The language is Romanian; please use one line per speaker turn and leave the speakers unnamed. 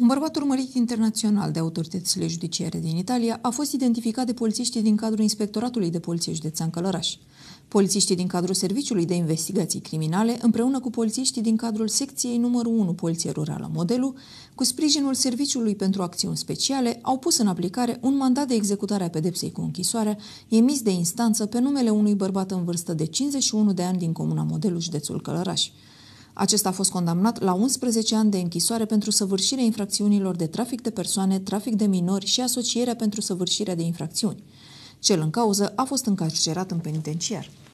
Un bărbat urmărit internațional de autoritățile judiciare din Italia a fost identificat de polițiștii din cadrul Inspectoratului de Poliție Județean Călăraș. Polițiștii din cadrul Serviciului de Investigații Criminale, împreună cu polițiștii din cadrul secției numărul 1 Poliție Rurală Modelu, cu sprijinul Serviciului pentru Acțiuni Speciale, au pus în aplicare un mandat de executare a pedepsei cu închisoare emis de instanță pe numele unui bărbat în vârstă de 51 de ani din comuna Modelu, județul Călăraș. Acesta a fost condamnat la 11 ani de închisoare pentru săvârșirea infracțiunilor de trafic de persoane, trafic de minori și asocierea pentru săvârșirea de infracțiuni. Cel în cauză a fost încarcerat în penitenciar.